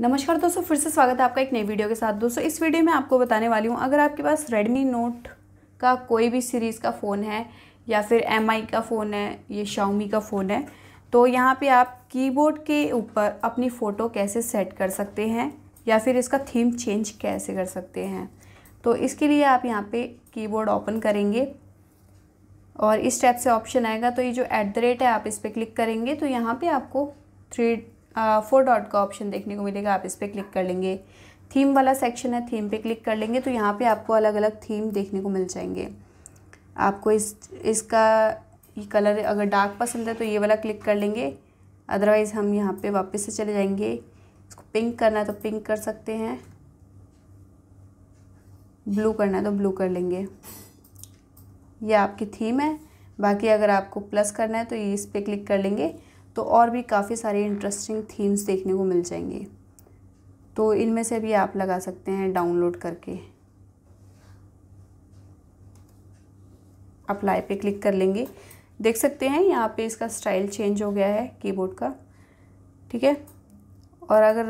नमस्कार दोस्तों फिर से स्वागत है आपका एक नई वीडियो के साथ दोस्तों इस वीडियो में आपको बताने वाली हूँ अगर आपके पास रेडमी नोट का कोई भी सीरीज़ का फ़ोन है या फिर एम का फ़ोन है ये Xiaomi का फ़ोन है तो यहाँ पे आप कीबोर्ड के ऊपर अपनी फ़ोटो कैसे सेट कर सकते हैं या फिर इसका थीम चेंज कैसे कर सकते हैं तो इसके लिए आप यहाँ पर कीबोर्ड ओपन करेंगे और इस टाइप से ऑप्शन आएगा तो ये जो एट द रेट है आप इस पर क्लिक करेंगे तो यहाँ पर आपको थ्री फोर डॉट का ऑप्शन देखने को मिलेगा आप इस पर क्लिक कर लेंगे थीम वाला सेक्शन है थीम पे क्लिक कर लेंगे तो यहाँ पे आपको अलग अलग थीम देखने को मिल जाएंगे आपको इस इसका ये कलर अगर डार्क पसंद है तो ये वाला क्लिक कर लेंगे अदरवाइज़ हम यहाँ पे वापस से चले जाएंगे इसको पिंक करना है तो पिंक कर सकते हैं ब्लू करना है तो ब्लू कर लेंगे ये आपकी थीम है बाकी अगर आपको प्लस करना है तो ये इस पर क्लिक कर लेंगे तो और भी काफ़ी सारे इंटरेस्टिंग थीम्स देखने को मिल जाएंगे तो इनमें से भी आप लगा सकते हैं डाउनलोड करके अप्लाई पे क्लिक कर लेंगे देख सकते हैं यहाँ पे इसका स्टाइल चेंज हो गया है कीबोर्ड का ठीक है और अगर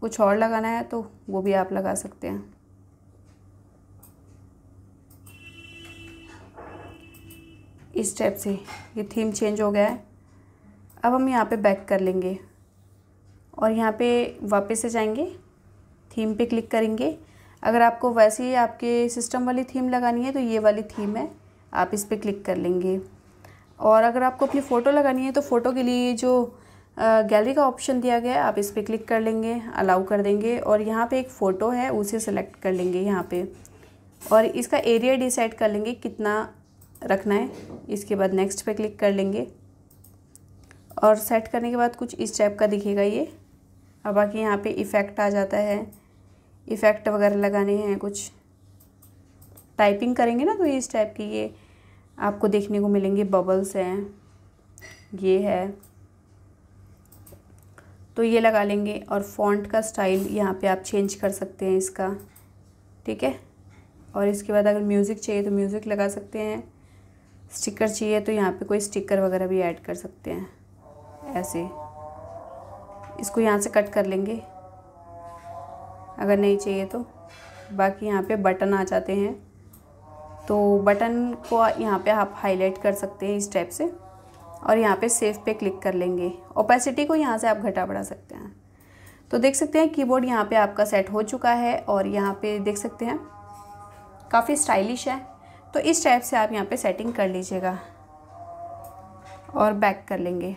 कुछ और लगाना है तो वो भी आप लगा सकते हैं इस टाइप से ये थीम चेंज हो गया है अब हम यहाँ पे बैक कर लेंगे और यहाँ पे वापस से जाएंगे थीम पे क्लिक करेंगे अगर आपको वैसे ही आपके सिस्टम वाली थीम लगानी है तो ये वाली थीम है आप इस पर क्लिक कर लेंगे और अगर आपको अपनी फ़ोटो लगानी है तो फ़ोटो के लिए जो गैलरी का ऑप्शन दिया गया है आप इस पर क्लिक कर लेंगे अलाउ कर देंगे और यहाँ पे एक फ़ोटो है उसे सेलेक्ट कर लेंगे यहाँ पे और इसका एरिया डिसाइड कर लेंगे कितना रखना है इसके बाद नेक्स्ट पे क्लिक कर लेंगे और सेट करने के बाद कुछ इस टाइप का दिखेगा ये और बाकी यहाँ पे इफ़ेक्ट आ जाता है इफ़ेक्ट वगैरह लगाने हैं कुछ टाइपिंग करेंगे ना तो इस टाइप की ये आपको देखने को मिलेंगे बबल्स हैं ये है तो ये लगा लेंगे और फॉन्ट का स्टाइल यहाँ पे आप चेंज कर सकते हैं इसका ठीक है और इसके बाद अगर म्यूज़िक चाहिए तो म्यूज़िक लगा सकते हैं स्टिकर चाहिए तो यहाँ पे कोई स्टिकर वगैरह भी ऐड कर सकते हैं ऐसे इसको यहाँ से कट कर लेंगे अगर नहीं चाहिए तो बाकी यहाँ पे बटन आ जाते हैं तो बटन को यहाँ पे आप हाईलाइट कर सकते हैं इस टाइप से और यहाँ पे सेव पे क्लिक कर लेंगे ओपेसिटी को यहाँ से आप घटा बढ़ा सकते हैं तो देख सकते हैं कीबोर्ड यहाँ पे आपका सेट हो चुका है और यहाँ पे देख सकते हैं काफ़ी स्टाइलिश है तो इस टाइप से आप यहाँ पे सेटिंग कर लीजिएगा और बैक कर लेंगे